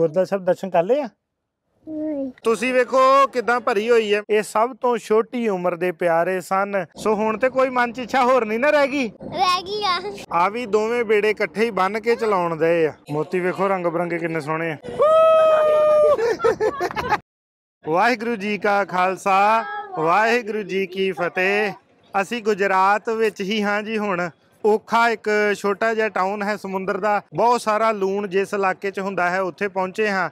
ਗੁਰਦੁਆਰਾ ਸਾਹਿਬ ਦਰਸ਼ਨ ਕਰ ਲਏ ਆ ਤੁਸੀਂ ਵੇਖੋ ਕਿਦਾਂ ਭਰੀ ਹੋਈ ਹੈ ਇਹ ਸਭ ਤੋਂ ਛੋਟੀ ਉਮਰ ਦੇ ਪਿਆਰੇ ਸਨ ਸੋ ਹੁਣ ਤੇ ਕੋਈ ਮਨ ਚ ਇੱਛਾ ਹੋਰ ਨਹੀਂ ਨਾ ਰਹਿ ਗਈ ਰਹਿ ਗਈ ਆ ਆ ਵੀ ਦੋਵੇਂ ਬੇੜੇ ਇਕੱਠੇ ਹੀ ਬੰਨ ਕੇ ਚਲਾਉਣ ਦੇ ਆ ਮੋਤੀ ਵੇਖੋ ਰੰਗ ਬਰੰਗੇ ਕਿੰਨੇ ਸੋਹਣੇ ਆ ਵਾਹਿਗੁਰੂ ਜੀ ਕਾ ਖਾਲਸਾ ਵਾਹਿਗੁਰੂ ਜੀ ਕੀ ਫਤਿਹ ਅਸੀਂ ਗੁਜਰਾਤ ਵਿੱਚ ਹੀ ਹਾਂ ਜੀ ਹੁਣ ਓਖਾ ਇੱਕ ਛੋਟਾ ਜਿਹਾ ਟਾਊਨ ਹੈ ਸਮੁੰਦਰ ਦਾ ਬਹੁਤ ਸਾਰਾ ਲੂਣ ਜਿਸ ਇਲਾਕੇ 'ਚ ਹੁੰਦਾ ਹੈ ਉੱਥੇ ਪਹੁੰਚੇ ਹਾਂ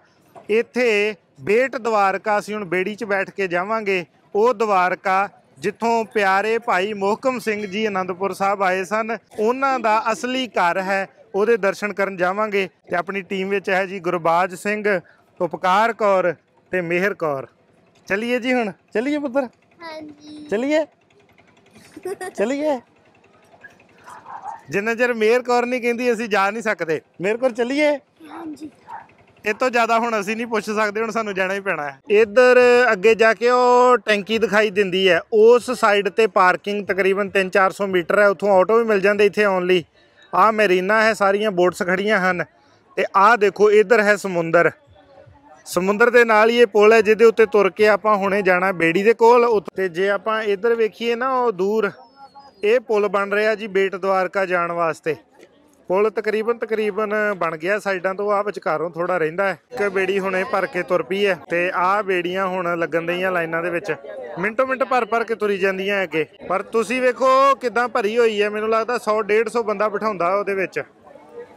ਇੱਥੇ ਬੇਟ ਦਵਾਰਕਾ ਅਸੀਂ ਹੁਣ ਬੇੜੀ 'ਚ ਬੈਠ ਕੇ ਜਾਵਾਂਗੇ ਉਹ ਦਵਾਰਕਾ ਜਿੱਥੋਂ ਪਿਆਰੇ ਭਾਈ ਮੋਹਕਮ ਸਿੰਘ ਜੀ ਆਨੰਦਪੁਰ ਸਾਹਿਬ ਆਏ ਸਨ ਉਹਨਾਂ ਦਾ ਅਸਲੀ ਘਰ ਹੈ ਉਹਦੇ ਦਰਸ਼ਨ ਕਰਨ ਜਾਵਾਂਗੇ ਤੇ ਆਪਣੀ ਟੀਮ ਵਿੱਚ ਹੈ ਜੀ ਗੁਰਬਾਜ ਸਿੰਘ ਉਪਕਾਰ ਕੌਰ ਤੇ ਮਿਹਰ ਕੌਰ ਚਲਿਏ ਜੀ ਹੁਣ ਚਲਿਏ ਪੁੱਤਰ ਹਾਂਜੀ ਚਲਿਏ ਚਲਿਏ ਜਿੰਨਾ ਚਿਰ ਮੇਰ ਕੋਰ ਨਹੀਂ ਕਹਿੰਦੀ ਅਸੀਂ ਜਾ ਨਹੀਂ ਸਕਦੇ ਮੇਰ ਕੋਰ ਚੱਲੀਏ ਹਾਂਜੀ ਇਹ ਤੋਂ ਜ਼ਿਆਦਾ ਹੁਣ ਅਸੀਂ ਨਹੀਂ ਪੁੱਛ ਸਕਦੇ ਹੁਣ ਸਾਨੂੰ ਜਾਣਾ ਹੀ ਪੈਣਾ ਹੈ ਇੱਧਰ ਅੱਗੇ ਜਾ ਕੇ ਉਹ ਟੈਂਕੀ ਦਿਖਾਈ ਦਿੰਦੀ ਹੈ ਉਸ ਸਾਈਡ ਤੇ ਪਾਰਕਿੰਗ ਤਕਰੀਬਨ 3-400 ਮੀਟਰ ਹੈ ਉੱਥੋਂ ਆਟੋ ਵੀ ਮਿਲ ਜਾਂਦੇ ਇੱਥੇ ਆਉਣ ਲਈ ਆ ਮੈਰੀਨਾ ਹੈ ਸਾਰੀਆਂ ਬੋਟਸ ਖੜੀਆਂ ਹਨ ਤੇ ਆਹ ਦੇਖੋ ਇੱਧਰ ਹੈ ਸਮੁੰਦਰ ਸਮੁੰਦਰ ਦੇ ਨਾਲ ਹੀ ਇਹ ਪੁਲ ਹੈ ਜਿਹਦੇ ਉੱਤੇ ਤੁਰ ਕੇ ਆਪਾਂ ਹੁਣੇ ਜਾਣਾ ਬੇੜੀ ਦੇ ਕੋਲ ਉੱਤੇ ਜੇ ਆਪਾਂ ਇੱਧਰ ਵੇਖੀਏ ਨਾ ਉਹ ਦੂਰ ਇਹ ਪੁਲ ਬਣ ਰਿਹਾ ਜੀ ਬੇਟ ਦਵਾਰਕਾ ਜਾਣ ਵਾਸਤੇ ਪੁਲ ਤਕਰੀਬਨ ਤਕਰੀਬਨ ਬਣ ਗਿਆ ਸਾਈਡਾਂ ਤੋਂ ਆ ਵਿਚਕਾਰੋਂ ਥੋੜਾ ਰਹਿੰਦਾ ਹੈ ਕਿ ਬੇੜੀ ਹੁਣੇ ਭਰ ਕੇ ਤੁਰ ਪਈ ਹੈ ਤੇ ਆ ਬੇੜੀਆਂ ਹੁਣ ਲੱਗਣ ਦਈਆਂ ਲਾਈਨਾਂ ਦੇ ਵਿੱਚ ਮਿੰਟੋ ਮਿੰਟ ਭਰ ਭਰ ਕੇ ਤੁਰੀ ਜਾਂਦੀਆਂ ਅੱਗੇ ਪਰ ਤੁਸੀਂ ਵੇਖੋ ਕਿਦਾਂ ਭਰੀ ਹੋਈ ਹੈ ਮੈਨੂੰ ਲੱਗਦਾ 100 150 ਬੰਦਾ ਬਿਠਾਉਂਦਾ ਉਹਦੇ ਵਿੱਚ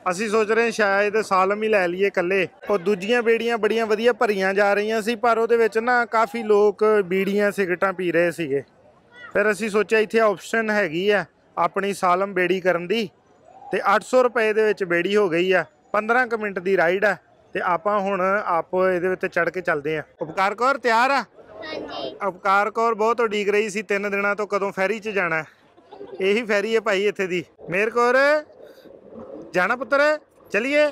ਅਸੀਂ ਸੋਚ ਰਹੇ ਸ਼ਾਇਦ ਸਾਲਮ ਹੀ ਲੈ ਲਈਏ ਇਕੱਲੇ ਉਹ ਦੂਜੀਆਂ ਬੇੜੀਆਂ ਬੜੀਆਂ ਵਧੀਆ ਭਰੀਆਂ ਜਾ ਰਹੀਆਂ ਸੀ ਪਰ ਉਹਦੇ ਵਿੱਚ ਨਾ ਕਾਫੀ ਲੋਕ ਬੀੜੀਆਂ ਸਿਗਰਟਾਂ ਪੀ ਰਹੇ ਸੀਗੇ ਫਿਰ ਅਸੀਂ ਸੋਚਿਆ ਇੱਥੇ ਆਪਸ਼ਨ ਹੈਗੀ ਆ ਆਪਣੀ ਸਾਲਮ ਬੇੜੀ ਕਰਨ ਦੀ ਤੇ 800 ਰੁਪਏ ਦੇ ਵਿੱਚ ਬੇੜੀ ਹੋ ਗਈ ਆ 15 ਕੁ ਮਿੰਟ ਦੀ ਰਾਈਡ ਆ ਤੇ ਆਪਾਂ ਹੁਣ ਆਪ ਇਹਦੇ ਵਿੱਚ ਚੜ ਕੇ ਚੱਲਦੇ ਆ ਉਪਕਾਰ ਕੌਰ ਤਿਆਰ ਆ ਹਾਂਜੀ ਉਪਕਾਰ ਕੌਰ ਬਹੁਤ ਉਡੀਕ ਰਹੀ ਸੀ ਤਿੰਨ ਦਿਨਾਂ ਤੋਂ ਕਦੋਂ ਫੈਰੀ 'ਚ ਜਾਣਾ ਇਹੀ ਫੈਰੀ ਹੈ ਭਾਈ ਇੱਥੇ ਦੀ ਮੇਰ ਕੌਰ ਜਾਣਾ ਪੁੱਤਰ ਚਲਿਏ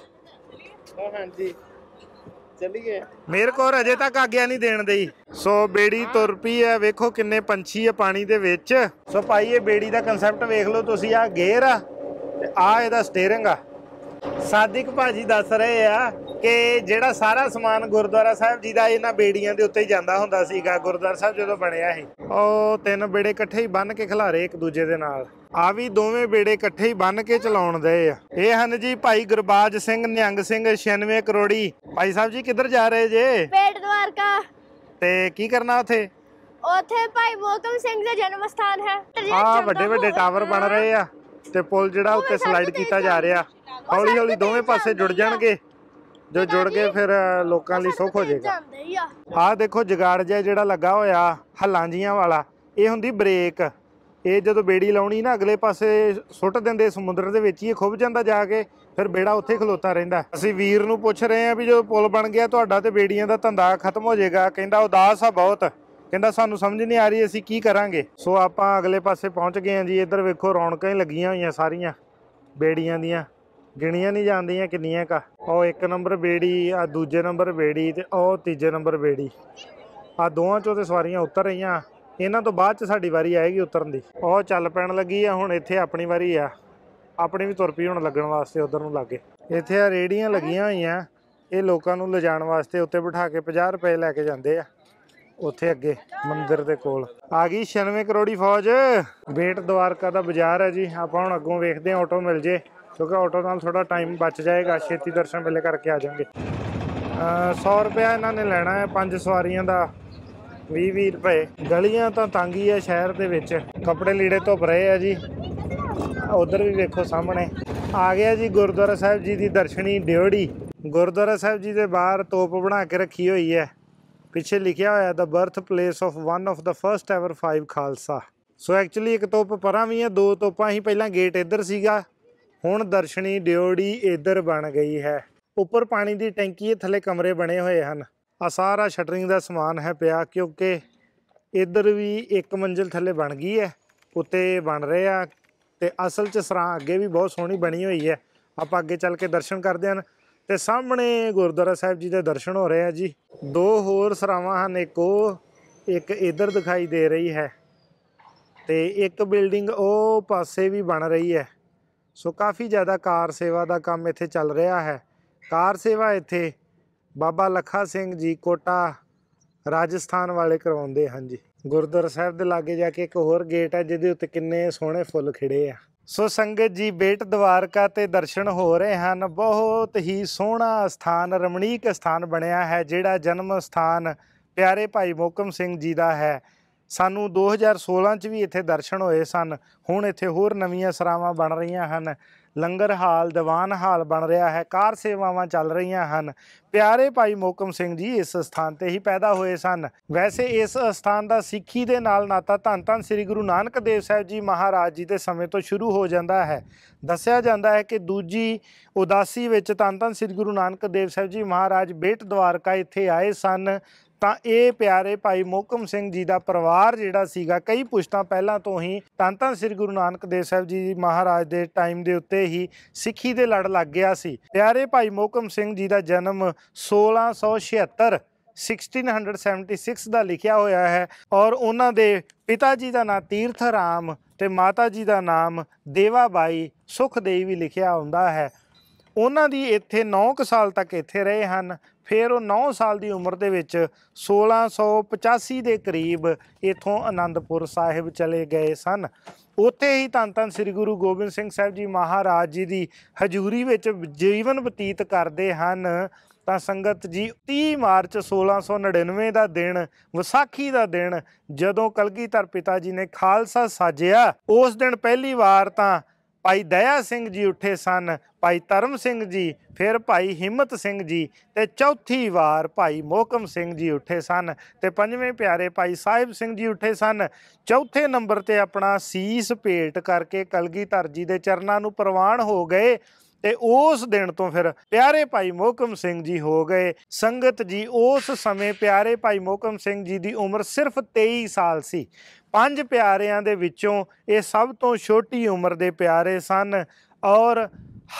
ਹਾਂਜੀ ਚੱਲੀਏ ਮੇਰ ਕੋਰ ਅਜੇ ਤੱਕ ਆਗਿਆ ਨਹੀਂ ਦੇਣ ਦੇਈ ਸੋ ਬੇੜੀ ਤੁਰ ਪਈ ਐ ਵੇਖੋ ਕਿੰਨੇ ਪੰਛੀ ਐ ਪਾਣੀ ਦੇ ਵਿੱਚ ਸੋ ਭਾਈ ਇਹ ਬੇੜੀ ਦਾ ਕਨਸੈਪਟ ਵੇਖ ਲਓ ਤੁਸੀਂ ਆ ਗੇਅਰ ਆ ਤੇ ਆ ਇਹਦਾ ਸਟੀਅਰਿੰਗ ਆ ਸਾਦਿਕ ਭਾਜੀ ਦੱਸ ਰਹੇ ਆ ਕਿ ਜਿਹੜਾ ਸਾਰਾ ਸਮਾਨ ਗੁਰਦੁਆਰਾ ਸਾਹਿਬ ਜੀ ਦਾ ਇਹਨਾਂ ਬੇੜੀਆਂ ਦੇ ਉੱਤੇ ਹੀ ਜਾਂਦਾ ਹੁੰਦਾ ਸੀਗਾ ਗੁਰਦੁਆਰਾ ਸਾਹਿਬ ਜਦੋਂ ਬਣਿਆ ਸੀ ਉਹ ਤਿੰਨ ਬੇੜੇ ਇਕੱਠੇ ਹੀ ਬੰਨ ਕੇ ਖਲਾਰੇ ਇੱਕ ਦੂਜੇ ਦੇ ਨਾਲ ਆ ਵੀ ਦੋਵੇਂ ਬੇੜੇ ਇਕੱਠੇ ਹੀ ਬੰਨ ਕੇ ਚਲਾਉਣ ਦੇ ਆ ਇਹ ਹਨ ਜੀ ਭਾਈ ਗੁਰਬਾਜ ਸਿੰਘ ਨਿਹੰਗ ਸਿੰਘ 96 ਕਰੋੜੀ ਭਾਈ ਸਾਹਿਬ ਜੀ ਕਿੱਧਰ ਜਾ ਰਹੇ ਜੇ ਪੇਟ ਦਵਾਰਕਾ ਤੇ ਕੀ ਕਰਨਾ ਉਥੇ ਉਥੇ ਭਾਈ ਮੋਕਮ ਸਿੰਘ ਦਾ ਜਨਮ ਸਥਾਨ ਹੈ ਆ ਵੱਡੇ ਵੱਡੇ ਟਾਵਰ ਬਣ ਰਹੇ ਆ ਤੇ ਪੁਲ ਜਿਹੜਾ ਉੱਤੇ ਸਲਾਈਡ ਕੀਤਾ ਜਾ ਰਿਹਾ ਹੌਲੀ ਹੌਲੀ ਦੋਵੇਂ ਪਾਸੇ ਜੁੜ ਜਾਣਗੇ ਜੋ ਜੁੜ ਕੇ ਫਿਰ ਲੋਕਾਂ ਲਈ ਸੁੱਖ ਹੋ ਜਾਏਗਾ ਆਹ ਦੇਖੋ ਜਗਾੜ ਜਿਹਾ ਜਿਹੜਾ ਲੱਗਾ ਹੋਇਆ ਹੱਲਾਂ ਜੀਆਂ ਵਾਲਾ ਇਹ ਹੁੰਦੀ ਬ੍ਰੇਕ ਇਹ ਜਦੋਂ ਬੇੜੀ ਲਾਉਣੀ ਨਾ ਅਗਲੇ ਪਾਸੇ ਸੁੱਟ ਦਿੰਦੇ ਸਮੁੰਦਰ ਦੇ ਵਿੱਚ ਹੀ ਖੁੱਭ ਜਾਂਦਾ ਜਾ ਕੇ ਫਿਰ ਬੇੜਾ ਉੱਥੇ ਖਲੋਤਾ ਰਹਿੰਦਾ ਅਸੀਂ ਵੀਰ ਨੂੰ ਪੁੱਛ ਰਹੇ ਆ ਵੀ ਜਦੋਂ ਪੁਲ ਬਣ ਗਿਆ ਤੁਹਾਡਾ ਤੇ ਬੇੜੀਆਂ ਦਾ ਧੰਦਾ ਖਤਮ ਹੋ ਜਾਏਗਾ ਕਹਿੰਦਾ ਉਦਾਸ ਆ ਬਹੁਤ ਕਹਿੰਦਾ ਸਾਨੂੰ ਸਮਝ ਨਹੀਂ ਆ ਰਹੀ ਅਸੀਂ ਕੀ ਕਰਾਂਗੇ ਸੋ ਆਪਾਂ ਅਗਲੇ ਪਾਸੇ ਪਹੁੰਚ ਗਏ ਆ ਜੀ ਇੱਧਰ ਵੇਖੋ ਰੌਣਕਾਂ ਹੀ ਲੱਗੀਆਂ ਹੋਈਆਂ ਸਾਰੀਆਂ ਬੇੜੀਆਂ ਦੀਆਂ ਗਿਣੀਆਂ ਨਹੀਂ ਜਾਂਦੀਆਂ ਕਿੰਨੀਆਂ ਕਾ ਉਹ ਇੱਕ ਨੰਬਰ ਬੇੜੀ ਆ ਦੂਜੇ ਨੰਬਰ ਬੇੜੀ ਤੇ ਉਹ ਤੀਜੇ ਨੰਬਰ ਬੇੜੀ ਆ ਦੋਹਾਂ ਚੋਂ ਤੇ ਸਵਾਰੀਆਂ ਉਤਰ ਰਹੀਆਂ ਇਹਨਾਂ ਤੋਂ ਬਾਅਦ ਚ ਸਾਡੀ ਵਾਰੀ ਆਏਗੀ ਉਤਰਨ ਦੀ ਉਹ ਚੱਲ ਪੈਣ ਲੱਗੀ ਆ ਹੁਣ ਇੱਥੇ ਆਪਣੀ ਵਾਰੀ ਆ ਆਪਣੀ ਵੀ ਤੁਰ ਪਈ ਹੁਣ ਲੱਗਣ ਵਾਸਤੇ ਉਧਰ ਨੂੰ ਲੱਗੇ ਇੱਥੇ ਆ ਰੇੜੀਆਂ ਲੱਗੀਆਂ ਹੋਈਆਂ ਇਹ ਲੋਕਾਂ ਨੂੰ ਲਿਜਾਣ ਵਾਸਤੇ ਉੱਤੇ ਬਿਠਾ ਕੇ 50 ਰੁਪਏ ਲੈ ਕੇ ਜਾਂਦੇ ਆ ਉੱਥੇ ਅੱਗੇ ਮੰਦਿਰ ਦੇ ਕੋਲ ਆ ਗਈ 96 ਕਰੋੜੀ ਫੌਜ ਬੇਟ ਦਵਾਰਕਾ ਦਾ ਬਾਜ਼ਾਰ ਹੈ ਜੀ ਆਪਾਂ ਹੁਣ ਅੱਗੋਂ ਵੇਖਦੇ ਆ ਆਟੋ ਮਿਲ ਜੇ ਕਿਉਂਕਿ ਆਟੋ ਨਾਲ ਥੋੜਾ ਟਾਈਮ ਬਚ ਜਾਏਗਾ ਛੇਤੀ ਦਰਸ਼ਨ ਵੇਲੇ ਕਰਕੇ ਆ ਜਾਵਾਂਗੇ 100 ਰੁਪਏ ਇਹਨਾਂ ਨੇ ਲੈਣਾ ਹੈ ਪੰਜ ਸਵਾਰੀਆਂ ਦਾ 20 20 ਰੁਪਏ ਗਲੀਆਂ ਤਾਂ ਤੰਗ ਹੀ ਹੈ ਸ਼ਹਿਰ ਦੇ ਵਿੱਚ ਕੱਪੜੇ ਲੀੜੇ ਧੁੱਪ ਰਹੇ ਆ ਜੀ ਉਧਰ ਵੀ ਵੇਖੋ ਸਾਹਮਣੇ ਆ ਗਿਆ ਜੀ ਗੁਰਦੁਆਰਾ ਸਾਹਿਬ ਜੀ ਦੀ ਦਰਸ਼ਨੀ ਡਿਓੜੀ ਗੁਰਦੁਆਰਾ ਸਾਹਿਬ ਜੀ ਦੇ ਬਾਹਰ ਤੋਪ ਬਣਾ ਕੇ ਰੱਖੀ ਹੋਈ ਹੈ ਪਿੱਛੇ ਲਿਖਿਆ ਹੋਇਆ the birth place of one of the first ever 5 Khalsa so actually ਇੱਕ ਤੋਪ ਪਰਾਂ ਵੀ ਹੈ ਦੋ ਤੋਪਾਂ ਹੀ ਪਹਿਲਾਂ ਗੇਟ ਇੱਧਰ ਸੀਗਾ ਹੁਣ ਦਰਸ਼ਨੀ ਡਿਓੜੀ ਇਧਰ ਬਣ ਗਈ ਹੈ ਉੱਪਰ ਪਾਣੀ ਦੀ ਟੈਂਕੀ ਹੈ ਥੱਲੇ ਕਮਰੇ ਬਣੇ ਹੋਏ ਹਨ ਆ ਸਾਰਾ ਸ਼ਟਰਿੰਗ ਦਾ ਸਮਾਨ ਹੈ ਪਿਆ ਕਿਉਂਕਿ ਇਧਰ ਵੀ ਇੱਕ ਮੰਜ਼ਿਲ ਥੱਲੇ ਬਣ ਗਈ ਹੈ ਉੱਤੇ ਬਣ ਰਹੇ ਆ ਤੇ ਅਸਲ 'ਚ ਸਰਾਂ ਅੱਗੇ ਵੀ ਬਹੁਤ ਸੋਹਣੀ ਬਣੀ ਹੋਈ ਹੈ ਆਪਾਂ ਅੱਗੇ ਚੱਲ ਕੇ ਦਰਸ਼ਨ ਕਰਦੇ ਹਾਂ ਤੇ ਸਾਹਮਣੇ ਗੁਰਦੁਆਰਾ ਸਾਹਿਬ ਜੀ ਦੇ ਦਰਸ਼ਨ ਹੋ ਰਹੇ ਆ ਜੀ ਦੋ ਹੋਰ ਸਰਾਵਾਂ ਹਨ ਇੱਕ ਉਹ ਇੱਕ ਇਧਰ ਦਿਖਾਈ ਦੇ ਰਹੀ ਹੈ ਤੇ ਇੱਕ ਬਿਲਡਿੰਗ ਉਹ ਪਾਸੇ ਵੀ ਬਣ ਰਹੀ ਹੈ ਸੋ ਕਾਫੀ ਜ਼ਿਆਦਾ ਕਾਰ ਸੇਵਾ ਦਾ ਕੰਮ ਇੱਥੇ ਚੱਲ ਰਿਹਾ ਹੈ ਕਾਰ ਸੇਵਾ ਇੱਥੇ ਬਾਬਾ ਲਖਾ ਸਿੰਘ ਜੀ ਕੋਟਾ ਰਾਜਸਥਾਨ ਵਾਲੇ ਕਰਵਾਉਂਦੇ ਹਨ ਜੀ ਗੁਰਦੁਆਰਾ ਸਾਹਿਬ ਦੇ ਲਾਗੇ ਜਾ ਕੇ ਇੱਕ ਹੋਰ ਗੇਟ ਹੈ ਜਿਹਦੇ ਉੱਤੇ ਕਿੰਨੇ ਸੋਹਣੇ ਫੁੱਲ ਖਿੜੇ ਆ ਸੋ ਸੰਗਤ ਜੀ ਬੇਟ ਦਵਾਰਕਾ ਤੇ ਦਰਸ਼ਨ ਹੋ ਰਹੇ ਹਨ ਬਹੁਤ ਹੀ ਸੋਹਣਾ ਸਥਾਨ ਰਮਣੀਕ ਸਥਾਨ ਬਣਿਆ ਹੈ ਜਿਹੜਾ ਜਨਮ ਸਥਾਨ ਪਿਆਰੇ ਭਾਈ ਮੋਕਮ ਸਿੰਘ ਜੀ ਦਾ ਹੈ ਸਾਨੂੰ 2016 ਚ ਵੀ ਇੱਥੇ ਦਰਸ਼ਨ ਹੋਏ ਸਨ ਹੁਣ ਇੱਥੇ ਹੋਰ ਨਵੀਆਂ ਸਰਾਵਾਂ ਬਣ ਰਹੀਆਂ ਹਨ ਲੰਗਰ ਹਾਲ ਦੀਵਾਨ ਹਾਲ ਬਣ ਰਿਹਾ ਹੈ ਕਾਰ ਸੇਵਾਵਾਂ ਚੱਲ ਰਹੀਆਂ ਹਨ ਪਿਆਰੇ ਭਾਈ ਮੋਕਮ ਸਿੰਘ ਜੀ ਇਸ ਸਥਾਨ ਤੇ ਹੀ ਪੈਦਾ ਹੋਏ ਸਨ ਵੈਸੇ ਇਸ ਸਥਾਨ ਦਾ ਸਿੱਖੀ ਦੇ ਨਾਲ ਨਾਤਾ ਧੰਨ ਧੰਨ ਸ੍ਰੀ ਗੁਰੂ ਨਾਨਕ ਦੇਵ ਸਾਹਿਬ ਜੀ ਮਹਾਰਾਜ ਜੀ ਦੇ ਸਮੇਂ ਤੋਂ ਸ਼ੁਰੂ ਹੋ ਜਾਂਦਾ ਹੈ ਦੱਸਿਆ ਜਾਂਦਾ ਹੈ ਕਿ ਦੂਜੀ ਉਦਾਸੀ ਵਿੱਚ ਧੰਨ ਧੰਨ ਸ੍ਰੀ ਗੁਰੂ ਨਾਨਕ ਦੇਵ ਸਾਹਿਬ ਜੀ ਮਹਾਰਾਜ ਬੇਟ ਦਵਾਰਕਾ ਇੱਥੇ ਆਏ ਸਨ ਤਾਂ ਇਹ ਪਿਆਰੇ ਭਾਈ ਮੋਹਕਮ ਸਿੰਘ ਜੀ ਦਾ ਪਰਿਵਾਰ ਜਿਹੜਾ ਸੀਗਾ ਕਈ ਪੁਸ਼ਤਾਂ ਪਹਿਲਾਂ ਤੋਂ ਹੀ ਤਾਂ ਤਾਂ ਸ੍ਰੀ ਗੁਰੂ ਨਾਨਕ ਦੇਵ ਸਾਹਿਬ ਜੀ ਮਹਾਰਾਜ ਦੇ ਟਾਈਮ ਦੇ ਉੱਤੇ ਹੀ ਸਿੱਖੀ ਦੇ ਲੜ ਲੱਗ ਗਿਆ ਸੀ ਪਿਆਰੇ ਭਾਈ ਮੋਹਕਮ ਸਿੰਘ ਜੀ ਦਾ ਜਨਮ 1676 1676 ਦਾ ਲਿਖਿਆ ਹੋਇਆ ਹੈ ਔਰ ਉਹਨਾਂ ਦੇ ਪਿਤਾ ਜੀ ਦਾ ਨਾਮ ਤੀਰਥ ਰਾਮ ਤੇ ਮਾਤਾ ਜੀ ਦਾ ਨਾਮ ਦੇਵਾ ਬਾਈ ਸੁਖਦੇਵੀ ਲਿਖਿਆ ਹੁੰਦਾ ਹੈ ਉਹਨਾਂ ਦੀ ਇੱਥੇ 9 ਸਾਲ ਤੱਕ ਇੱਥੇ ਰਹੇ ਹਨ ਫਿਰ ਉਹ 9 ਸਾਲ ਦੀ ਉਮਰ ਦੇ ਵਿੱਚ 1685 ਦੇ ਕਰੀਬ ਇਥੋਂ ਆਨੰਦਪੁਰ ਸਾਹਿਬ ਚਲੇ ਗਏ ਸਨ ਉੱਥੇ ਹੀ ਤਾਂ ਤਾਂ ਸ੍ਰੀ ਗੁਰੂ ਗੋਬਿੰਦ ਸਿੰਘ ਸਾਹਿਬ ਜੀ ਮਹਾਰਾਜ ਜੀ ਦੀ ਹਜ਼ੂਰੀ ਵਿੱਚ ਜੀਵਨ ਬਤੀਤ ਕਰਦੇ ਹਨ ਤਾਂ ਸੰਗਤ ਜੀ 30 ਮਾਰਚ 1699 ਦਾ ਦਿਨ ਵਿਸਾਖੀ ਦਾ ਦਿਨ ਜਦੋਂ ਕਲਗੀਧਰ ਪਿਤਾ ਜੀ ਨੇ ਖਾਲਸਾ ਸਾਜਿਆ ਉਸ ਦਿਨ ਪਹਿਲੀ ਵਾਰ ਤਾਂ ਭਾਈ ਦਇਆ ਸਿੰਘ ਜੀ ਉੱਠੇ ਸਨ ਭਾਈ ਧਰਮ ਸਿੰਘ ਜੀ ਫਿਰ ਭਾਈ ਹਿੰਮਤ ਸਿੰਘ ਜੀ ਤੇ ਚੌਥੀ ਵਾਰ ਭਾਈ ਮੋਹਕਮ ਸਿੰਘ ਜੀ ਉੱਠੇ ਸਨ ਤੇ ਪੰਜਵੇਂ ਪਿਆਰੇ ਭਾਈ ਸਾਹਿਬ ਸਿੰਘ ਜੀ ਉੱਠੇ ਸਨ ਚੌਥੇ ਨੰਬਰ ਤੇ ਆਪਣਾ ਸੀਸ ਭੇਟ ਕਰਕੇ ਕਲਗੀਧਰ ਜੀ ਦੇ ਚਰਨਾਂ ਨੂੰ ਪ੍ਰਵਾਨ ਹੋ ਗਏ ਤੇ ਉਸ ਦਿਨ ਤੋਂ ਫਿਰ ਪਿਆਰੇ ਭਾਈ ਮੋਹਕਮ ਸਿੰਘ ਜੀ ਹੋ ਗਏ ਸੰਗਤ ਜੀ ਉਸ ਸਮੇਂ ਪਿਆਰੇ ਭਾਈ ਮੋਹਕਮ ਸਿੰਘ ਜੀ ਦੀ ਉਮਰ ਸਿਰਫ 23 ਸਾਲ ਸੀ ਪੰਜ ਪਿਆਰਿਆਂ ਦੇ ਵਿੱਚੋਂ ਇਹ ਸਭ ਤੋਂ ਛੋਟੀ ਉਮਰ ਦੇ ਪਿਆਰੇ ਸਨ ਔਰ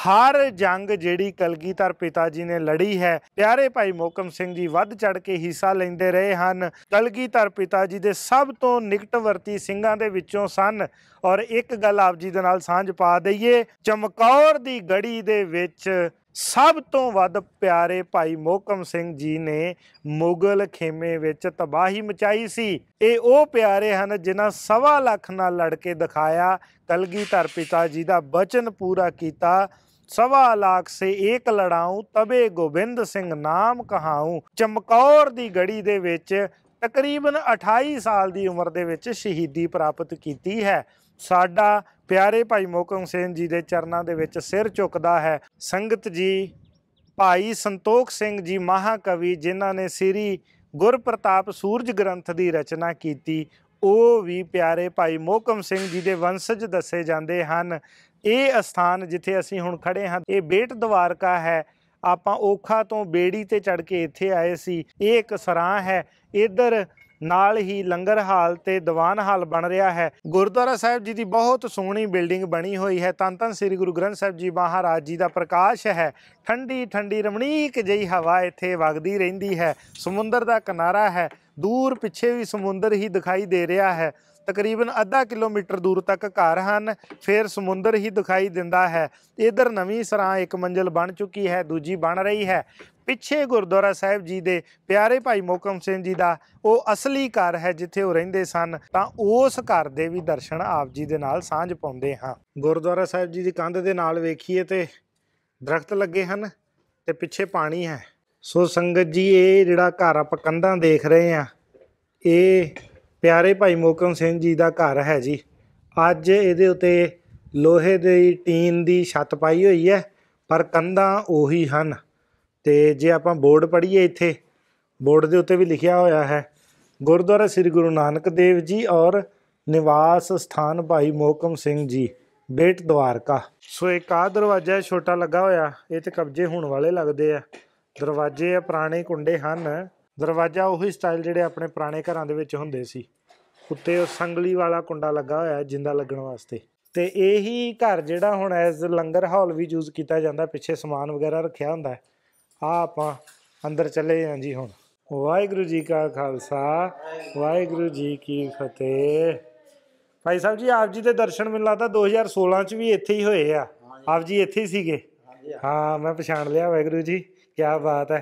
ਹਰ ਜੰਗ ਜਿਹੜੀ ਕਲਗੀਧਰ ਪਿਤਾ ਜੀ ਨੇ ਲੜੀ ਹੈ ਪਿਆਰੇ ਭਾਈ ਮੋਕਮ ਸਿੰਘ ਜੀ ਵੱਧ ਚੜ ਕੇ ਹਿੱਸਾ ਲੈਂਦੇ ਰਹੇ ਹਨ ਕਲਗੀਧਰ ਪਿਤਾ ਜੀ ਦੇ ਸਭ ਤੋਂ ਨਿਕਟਵਰਤੀ ਸਿੰਘਾਂ ਦੇ ਵਿੱਚੋਂ ਸਨ ਔਰ ਇੱਕ ਗੱਲ ਆਪ ਜੀ ਦੇ ਨਾਲ ਸਾਂਝ ਪਾ ਦਈਏ ਚਮਕੌਰ ਦੀ ਗੜੀ ਦੇ ਵਿੱਚ ਸਭ ਤੋਂ ਵੱਧ ਪਿਆਰੇ ਭਾਈ ਮੋਹਕਮ ਸਿੰਘ ਜੀ ਨੇ ਮੁਗਲ ਖੇਮੇ ਵਿੱਚ ਤਬਾਹੀ ਮਚਾਈ ਸੀ ਇਹ ਉਹ ਪਿਆਰੇ ਹਨ ਜਿਨ੍ਹਾਂ ਸਵਾ ਲੱਖ ਨਾਲ ਲੜ ਕੇ ਦਿਖਾਇਆ ਕਲਗੀਧਰ ਪਿਤਾ ਜੀ ਦਾ ਬਚਨ ਪੂਰਾ ਕੀਤਾ ਸਵਾ ਲੱਖ ਸੇ ਏਕ ਲੜਾਉ ਤਬੇ ਗੋਬਿੰਦ ਸਿੰਘ ਨਾਮ ਕਹਾਉ ਚਮਕੌਰ ਦੀ ਗੜੀ ਦੇ ਵਿੱਚ ਤਕਰੀਬਨ 28 ਸਾਲ ਦੀ ਉਮਰ ਦੇ ਵਿੱਚ ਸ਼ਹੀਦੀ ਪ੍ਰਾਪਤ ਕੀਤੀ ਹੈ ਸਾਡਾ ਪਿਆਰੇ ਭਾਈ ਮੋਕਮ ਸਿੰਘ ਜੀ ਦੇ ਚਰਨਾਂ ਦੇ ਵਿੱਚ ਸਿਰ ਝੁਕਦਾ ਹੈ ਸੰਗਤ ਜੀ ਭਾਈ ਸੰਤੋਖ ਸਿੰਘ ਜੀ ਮਹਾਕਵੀ ਜਿਨ੍ਹਾਂ ਨੇ ਸ੍ਰੀ ਗੁਰਪ੍ਰਤਾਪ ਸੂਰਜ ਗ੍ਰੰਥ ਦੀ ਰਚਨਾ ਕੀਤੀ ਉਹ ਵੀ ਪਿਆਰੇ ਭਾਈ ਮੋਕਮ ਸਿੰਘ ਜੀ ਦੇ ਵੰਸ਼ਜ ਦੱਸੇ ਜਾਂਦੇ ਹਨ ਇਹ ਸਥਾਨ ਜਿੱਥੇ ਅਸੀਂ ਹੁਣ ਖੜੇ ਹਾਂ ਇਹ ਬੇਟ ਦਵਾਰਕਾ ਹੈ ਆਪਾਂ ਔਖਾ ਤੋਂ ਬੇੜੀ ਤੇ ਚੜ ਕੇ ਇੱਥੇ ਆਏ ਸੀ ਇਹ ਇੱਕ ਸਰਾਂ ਹੈ ਇਧਰ ਨਾਲ ਹੀ ਲੰਗਰ ਹਾਲ ਤੇ ਦੀਵਾਨ ਹਾਲ ਬਣ ਰਿਹਾ ਹੈ ਗੁਰਦੁਆਰਾ ਸਾਹਿਬ ਜੀ ਦੀ ਬਹੁਤ ਸੋਹਣੀ ਬਿਲਡਿੰਗ ਬਣੀ ਹੋਈ ਹੈ ਤਨ ਤਨ ਸ੍ਰੀ ਗੁਰੂ ਗ੍ਰੰਥ ਸਾਹਿਬ ਜੀ ਮਹਾਰਾਜ ਜੀ ਦਾ ਪ੍ਰਕਾਸ਼ ਹੈ ਠੰਡੀ ਠੰਡੀ ਰਮਣੀਕ ਜਈ ਹਵਾ ਇੱਥੇ ਵਗਦੀ ਰਹਿੰਦੀ ਹੈ ਸਮੁੰਦਰ ਦਾ ਕਿਨਾਰਾ ਹੈ ਦੂਰ ਪਿੱਛੇ ਵੀ ਸਮੁੰਦਰ ਹੀ ਦਿਖਾਈ ਦੇ ਰਿਹਾ ਹੈ ਤਕਰੀਬਨ ਅੱਧਾ ਕਿਲੋਮੀਟਰ ਦੂਰ ਤੱਕ ਘਰ ਹਨ ਫਿਰ ਸਮੁੰਦਰ ਹੀ ਦਿਖਾਈ ਦਿੰਦਾ ਹੈ ਇਧਰ ਨਵੀਂ ਸਰਾਂ ਇੱਕ ਮੰਜ਼ਲ ਬਣ ਚੁੱਕੀ ਹੈ ਦੂਜੀ ਬਣ ਰਹੀ ਹੈ ਪਿੱਛੇ ਗੁਰਦੁਆਰਾ ਸਾਹਿਬ ਜੀ ਦੇ ਪਿਆਰੇ ਭਾਈ ਮੋਕਮ ਸਿੰਘ ਜੀ ਦਾ ਉਹ ਅਸਲੀ ਘਰ ਹੈ ਜਿੱਥੇ ਉਹ ਰਹਿੰਦੇ ਸਨ ਤਾਂ ਉਸ ਘਰ ਦੇ ਵੀ ਦਰਸ਼ਨ ਆਪ ਜੀ ਦੇ ਨਾਲ ਸਾਂਝ ਪਾਉਂਦੇ ਹਾਂ ਗੁਰਦੁਆਰਾ ਸਾਹਿਬ ਜੀ ਦੀ ਕੰਧ ਦੇ ਨਾਲ ਵੇਖੀਏ ਤੇ ਦਰਖਤ ਲੱਗੇ ਹਨ ਤੇ ਪਿੱਛੇ ਪਾਣੀ ਹੈ ਸੋ ਸੰਗਤ ਜੀ ਇਹ ਜਿਹੜਾ ਘਰ ਆਪਾਂ ਕੰਧਾਂ ਦੇਖ ਰਹੇ ਆ ਇਹ ਪਿਆਰੇ ਭਾਈ ਮੋਕਮ ਸਿੰਘ ਜੀ ਦਾ ਘਰ ਹੈ ਜੀ ਅੱਜ ਇਹਦੇ ਉੱਤੇ ਲੋਹੇ ਦੀ ਟੀਨ ਦੀ ਛੱਤ ਪਾਈ ਹੋਈ ਹੈ ਪਰ ਕੰਧਾਂ ਉਹੀ ਹਨ ਤੇ ਜੇ ਆਪਾਂ ਬੋਰਡ ਪੜ੍ਹੀਏ ਇੱਥੇ ਬੋਰਡ ਦੇ ਉੱਤੇ ਵੀ ਲਿਖਿਆ ਹੋਇਆ ਹੈ ਗੁਰਦੁਆਰਾ ਸ੍ਰੀ ਗੁਰੂ ਨਾਨਕ ਦੇਵ ਜੀ ਔਰ ਨਿਵਾਸ ਸਥਾਨ ਭਾਈ ਮੋਕਮ ਸਿੰਘ ਜੀ ਬੇਟ ਦਵਾਰਕਾ ਸੋ ਇੱਕ ਆ ਦਰਵਾਜ਼ਾ ਛੋਟਾ ਲੱਗਾ ਹੋਇਆ ਇਹ ਤੇ ਕਬਜ਼ੇ ਹੋਣ ਵਾਲੇ ਲੱਗਦੇ ਆ ਦਰਵਾਜ਼ੇ ਆ ਪੁਰਾਣੇ ਕੁੰਡੇ ਹਨ ਦਰਵਾਜ਼ਾ ਉਹੀ ਸਟਾਈਲ ਜਿਹੜੇ ਆਪਣੇ ਪੁਰਾਣੇ ਘਰਾਂ ਦੇ ਵਿੱਚ ਹੁੰਦੇ ਸੀ ਉੱਤੇ ਉਹ ਸੰਗਲੀ ਵਾਲਾ ਕੁੰਡਾ ਲੱਗਾ ਹੋਇਆ ਜਿੰਦਾ ਲੱਗਣ ਵਾਸਤੇ ਤੇ ਇਹੀ ਘਰ ਜਿਹੜਾ ਹੁਣ ਐਜ਼ ਲੰਗਰ ਹਾਲ ਵੀ ਯੂਜ਼ ਕੀਤਾ ਜਾਂਦਾ ਪਿੱਛੇ ਸਮਾਨ ਵਗੈਰਾ ਰੱਖਿਆ ਹੁੰਦਾ ਹੈ ਆ ਆਪਾਂ ਅੰਦਰ ਚੱਲੇ ਹਾਂ ਜੀ ਹੁਣ ਵਾਹਿਗੁਰੂ ਜੀ ਕਾ ਖਾਲਸਾ ਵਾਹਿਗੁਰੂ ਜੀ ਕੀ ਫਤਿਹ ਭਾਈ ਸਾਹਿਬ ਜੀ ਆਪ ਜੀ ਦੇ ਦਰਸ਼ਨ ਮਿਲਣਾ ਤਾਂ 2016 ਚ ਵੀ ਇੱਥੇ ਹੀ ਹੋਏ ਆ ਆਪ ਜੀ ਇੱਥੇ ਹੀ ਸੀਗੇ ਹਾਂ ਮੈਂ ਪਛਾਣ ਲਿਆ ਵਾਹਿਗੁਰੂ ਜੀ ਕੀ ਬਾਤ ਹੈ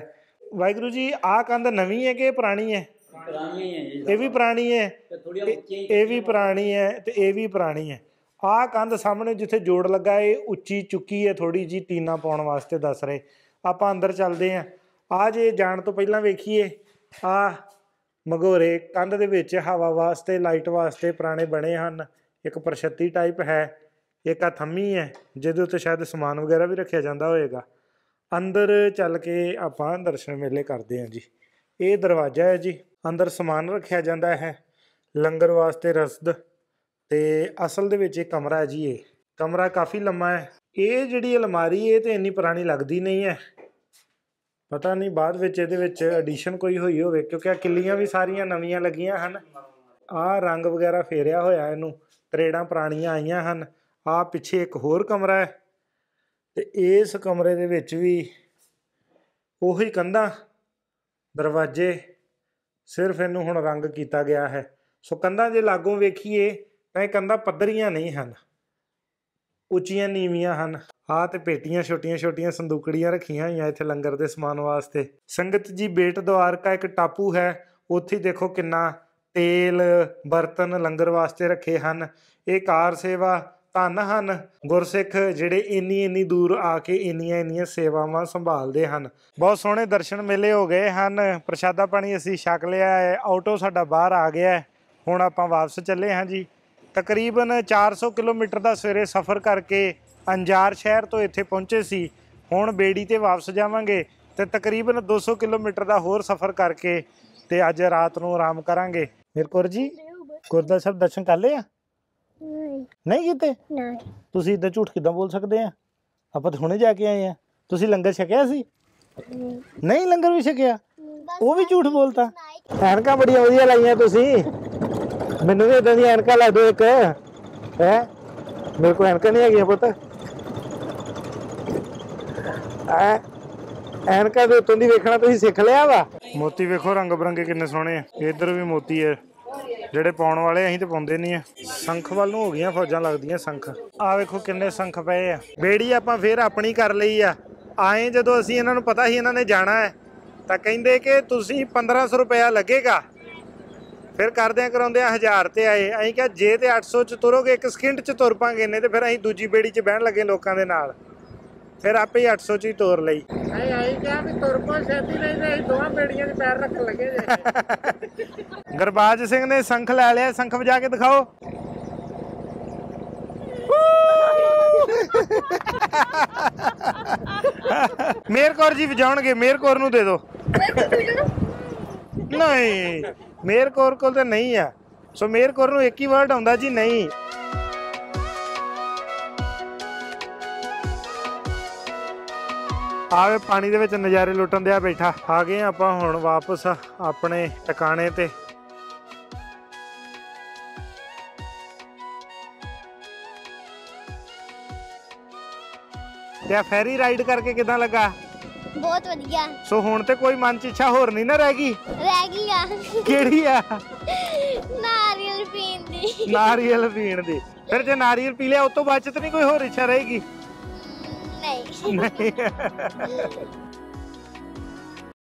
ਵਾਹਿਗੁਰੂ ਜੀ ਆ ਕੰਧ ਨਵੀਂ ਹੈ ਕਿ ਪੁਰਾਣੀ ਹੈ ਪੁਰਾਣੀ ਹੈ ਜੀ ਇਹ ਵੀ ਪੁਰਾਣੀ ਹੈ ਇਹ ਵੀ ਪੁਰਾਣੀ ਹੈ ਤੇ ਇਹ ਵੀ ਪੁਰਾਣੀ ਹੈ ਆ ਕੰਧ ਸਾਹਮਣੇ ਜਿੱਥੇ ਜੋੜ ਲੱਗਾ ਏ ਉੱਚੀ ਚੁੱਕੀ ਹੈ ਥੋੜੀ ਜੀ ਟੀਨਾ ਪਾਉਣ ਵਾਸਤੇ ਦੱਸ ਰਹੇ ਆਪਾਂ ਅੰਦਰ ਚੱਲਦੇ ਆਂ ਆ ਜੇ ਜਾਣ ਤੋਂ ਪਹਿਲਾਂ ਵੇਖੀਏ ਆ ਮਗੋਰੇ ਕੰਧ ਦੇ ਵਿੱਚ ਹਵਾ ਵਾਸਤੇ ਲਾਈਟ ਵਾਸਤੇ ਪੁਰਾਣੇ ਬਣੇ ਹਨ ਇੱਕ ਪ੍ਰਸ਼ਤੀ ਟਾਈਪ ਹੈ ਇੱਕ ਆ ਥੰਮੀ ਹੈ ਜਿਹਦੇ ਉੱਤੇ ਸ਼ਾਇਦ ਸਮਾਨ ਵਗੈਰਾ ਵੀ ਰੱਖਿਆ ਜਾਂਦਾ ਹੋਵੇਗਾ ਅੰਦਰ ਚੱਲ ਕੇ ਆਪਾਂ ਦਰਸ਼ਨ ਮੇਲੇ ਕਰਦੇ ਆਂ ਜੀ ਇਹ ਦਰਵਾਜ਼ਾ ਹੈ ਜੀ ਅੰਦਰ ਸਮਾਨ ਰੱਖਿਆ ਜਾਂਦਾ ਹੈ ਲੰਗਰ ਵਾਸਤੇ ਰਸਦ ਤੇ ਅਸਲ ਦੇ ਵਿੱਚ ਇਹ ਕਮਰਾ ਹੈ ਜੀ ਇਹ ਕਮਰਾ ਕਾਫੀ ਲੰਮਾ ਹੈ ਇਹ ਜਿਹੜੀ ਅਲਮਾਰੀ ਇਹ ਤੇ ਇੰਨੀ ਪੁਰਾਣੀ ਲੱਗਦੀ ਨਹੀਂ ਹੈ ਪਤਾ ਨਹੀਂ ਬਾਅਦ ਵਿੱਚ ਇਹਦੇ ਵਿੱਚ ਐਡੀਸ਼ਨ ਕੋਈ ਹੋਈ ਹੋਵੇ ਕਿਉਂਕਿ ਆ ਕਿੱਲੀਆਂ ਵੀ ਸਾਰੀਆਂ ਨਵੀਆਂ ਲੱਗੀਆਂ ਹਨ ਆ ਰੰਗ ਵਗੈਰਾ ਫੇਰਿਆ ਹੋਇਆ ਇਹਨੂੰ ਤਰੇੜਾਂ ਪੁਰਾਣੀਆਂ ਆਈਆਂ ਹਨ ਆ ਪਿੱਛੇ ਇੱਕ ਹੋਰ ਕਮਰਾ ਹੈ ਤੇ ਇਸ ਕਮਰੇ ਦੇ ਵਿੱਚ ਵੀ ਉਹੀ ਕੰਧਾਂ ਦਰਵਾਜ਼ੇ ਸਿਰਫ ਇਹਨੂੰ ਹੁਣ ਰੰਗ ਕੀਤਾ ਗਿਆ ਹੈ ਸੋ ਕੰਧਾਂ ਜੇ ਲਾਗੋਂ ਵੇਖੀਏ ਤਾਂ ਇਹ ਕੰਧਾਂ ਪੱਧਰੀਆਂ ਨਹੀਂ ਹਨ ਉੱਚੀਆਂ ਨੀਵੀਆਂ ਹਨ ਆ ਤੇ ਪੇਟੀਆਂ ਛੋਟੀਆਂ-ਛੋਟੀਆਂ ਸੰਦੂਕੜੀਆਂ ਰੱਖੀਆਂ ਹੋਈਆਂ ਇੱਥੇ ਲੰਗਰ ਦੇ ਸਮਾਨ ਵਾਸਤੇ ਸੰਗਤ ਜੀ ਬੇਟ ਦਵਾਰਕਾ ਇੱਕ ਟਾਪੂ ਹੈ ਉੱਥੇ ਦੇਖੋ ਕਿੰਨਾ ਤੇਲ ਬਰਤਨ ਲੰਗਰ ਵਾਸਤੇ ਰੱਖੇ ਹਨ ਇਹ ਕਾਰ ਸੇਵਾ ਧੰਨ ਹਨ ਗੁਰਸਿੱਖ ਜਿਹੜੇ ਇੰਨੀ ਇੰਨੀ ਦੂਰ ਆ ਕੇ ਇੰਨੀਆਂ ਇੰਨੀਆਂ ਸੇਵਾਵਾਂ ਸੰਭਾਲਦੇ ਹਨ ਬਹੁਤ ਸੋਹਣੇ ਦਰਸ਼ਨ ਮੇਲੇ ਹੋ ਗਏ ਹਨ ਪ੍ਰਸ਼ਾਦਾ ਪਾਣੀ ਅਸੀਂ ਛਕ ਲਿਆ ਹੈ ਆਟੋ ਸਾਡਾ ਬਾਹਰ ਆ ਗਿਆ ਹੁਣ ਆਪਾਂ ਵਾਪਸ ਚੱਲੇ ਹਾਂ ਜੀ ਤਕਰੀਬਨ 400 ਕਿਲੋਮੀਟਰ ਦਾ ਸਵੇਰੇ ਸਫ਼ਰ ਕਰਕੇ ਅੰਜਾਰ ਸ਼ਹਿਰ ਤੋਂ ਇੱਥੇ ਪਹੁੰਚੇ ਸੀ ਹੁਣ ਬੇੜੀ ਤੇ ਵਾਪਸ ਜਾਵਾਂਗੇ ਤੇ ਤਕਰੀਬਨ 200 ਕਿਲੋਮੀਟਰ ਦਾ ਹੋਰ ਸਫ਼ਰ ਕਰਕੇ ਤੇ ਅੱਜ ਰਾਤ ਨੂੰ ਆਰਾਮ ਕਰਾਂਗੇ ਮਿਰਕੁਰ ਜੀ ਗੁਰਦਾ ਸਾਹਿਬ ਦਰਸ਼ਨ ਕਰ ਲਏ ਆ ਨਹੀਂ ਨਹੀਂ ਕੀਤੇ ਨਹੀਂ ਤੁਸੀਂ ਇਦਾਂ ਝੂਠ ਕਿਦਾਂ ਬੋਲ ਸਕਦੇ ਆ ਆਪਾਂ ਤਾਂ ਹੁਣੇ ਜਾ ਕੇ ਆਏ ਆ ਤੁਸੀਂ ਲੰਗਰ ਛਕਿਆ ਸੀ ਨਹੀਂ ਲੰਗਰ ਵੀ ਛਕਿਆ ਉਹ ਵੀ ਝੂਠ ਬੋਲਤਾ ਐਨਕਾਂ ਬੜੀਆਂ ਵਧੀਆ ਲਾਈਆਂ ਤੁਸੀਂ ਮੈਨੂੰ ਵੀ ਇਦਾਂ ਦੀ ਐਨਕਾ ਲਾ ਦੋ ਇੱਕ ਹੈ ਮੇਰੇ ਕੋਲ ਐਨਕਾ ਨਹੀਂ ਹੈਗੀ ਪੁੱਤ ਐ ਐਨਕਾ ਦੇ ਉੱਤੋਂ ਦੀ ਵੇਖਣਾ ਤੁਸੀਂ ਸਿੱਖ ਲਿਆ ਵਾ ਮੋਤੀ ਵੇਖੋ ਰੰਗ ਬਰੰਗੇ ਕਿੰਨੇ ਸੋਹਣੇ ਆ ਇੱਧਰ ਵੀ ਮੋਤੀ ਹੈ ਜਿਹੜੇ ਪਾਉਣ ਵਾਲੇ ਅਸੀਂ ਤੇ ਪਾਉਂਦੇ ਨਹੀਂ ਆ ਸੰਖ ਵੱਲ ਨੂੰ ਹੋ ਗਈਆਂ ਫੌਜਾਂ ਲੱਗਦੀਆਂ ਸੰਖ ਆ ਵੇਖੋ ਕਿੰਨੇ ਸੰਖ ਪਏ ਆ ਬੇੜੀ ਆਪਾਂ ਫੇਰ ਆਪਣੀ ਕਰ ਲਈ ਆ ਆਏ ਜਦੋਂ ਅਸੀਂ ਇਹਨਾਂ ਨੂੰ ਪਤਾ ਸੀ ਇਹਨਾਂ ਨੇ ਜਾਣਾ ਹੈ ਤਾਂ ਕਹਿੰਦੇ ਕਿ ਤੁਸੀਂ 1500 ਰੁਪਇਆ ਲੱਗੇਗਾ ਫਿਰ ਕਰਦਿਆਂ ਕਰਾਉਂਦੇ ਆ ਹਜ਼ਾਰ ਤੇ ਆਏ ਅਸੀਂ ਕਿਹਾ ਜੇ ਤੇ 800 ਚ ਤੁਰੋਗੇ ਇੱਕ ਸਕਿੰਟ ਚ ਤੁਰ ਪਾਂਗੇ ਨੇ ਤੇ ਫਿਰ ਅਸੀਂ ਦੂਜੀ ਬੇੜੀ ਚ ਬਹਿਣ ਲੱਗੇ ਲੋਕਾਂ ਦੇ ਨਾਲ ਫਿਰ ਆਪੇ ਹੀ 800 ਚ ਹੀ ਤੋਰ ਲਈ ਅਸੀਂ ਆਈ ਕਿਹਾ ਵੀ ਤੁਰ ਪਾ ਨਹੀਂ ਤੇ ਅਸੀਂ ਦੋਵਾਂ ਬੇੜੀਆਂ ਦੇ ਪੈਰ ਰੱਖਣ ਲੱਗੇ ਜੇ ਗਰਬਾਜ ਸਿੰਘ ਨੇ ਸੰਖ ਲੈ ਲਿਆ ਸੰਖ ਵਜਾ ਕੇ ਦਿਖਾਓ ਮੇਰ ਕੋਰ ਜੀ ਵਜਾਉਣਗੇ ਮੇਰ ਕੋਰ ਨੂੰ ਦੇ ਦਿਓ ਨਹੀਂ ਮੇਰ ਕੋਰ ਕੋਲ ਤੇ ਨਹੀਂ ਆ ਸੋ ਮੇਰ ਕੋਰ ਨੂੰ ਇੱਕ ਹੀ ਵਰਡ ਆਉਂਦਾ ਜੀ ਨਹੀਂ ਆਵੇ ਪਾਣੀ ਦੇ ਵਿੱਚ ਨਜ਼ਾਰੇ ਲੁੱਟਣ ਦਿਆ ਬੈਠਾ ਆ ਗਏ ਆਪਾਂ ਹੁਣ ਵਾਪਸ ਆਪਣੇ ਟਿਕਾਣੇ ਤੇ ਤੇ ਫੈਰੀ ਰਾਈਡ ਕਰਕੇ ਕਿਦਾਂ ਲੱਗਾ ਬਹੁਤ ਵਧੀਆ ਸੋ ਹੁਣ ਤੇ ਕੋਈ ਮਨ ਚ ਇੱਛਾ ਹੋਰ ਨਹੀਂ ਨਾ ਰਹਿ ਗਈ ਰਹਿ ਗਈ ਆ ਕਿਹੜੀ ਆ ਨਾਰੀਅਲ ਪੀਣ ਦੀ ਨਾਰੀਅਲ ਪੀਣ ਦੀ ਫਿਰ ਜੇ ਨਾਰੀਅਲ ਪੀ ਲਿਆ ਉਸ ਤੋਂ ਬਾਅਦ ਚ ਤੇ ਨਹੀਂ ਕੋਈ ਹੋਰ ਇੱਛਾ ਰਹੇਗੀ ਨਹੀਂ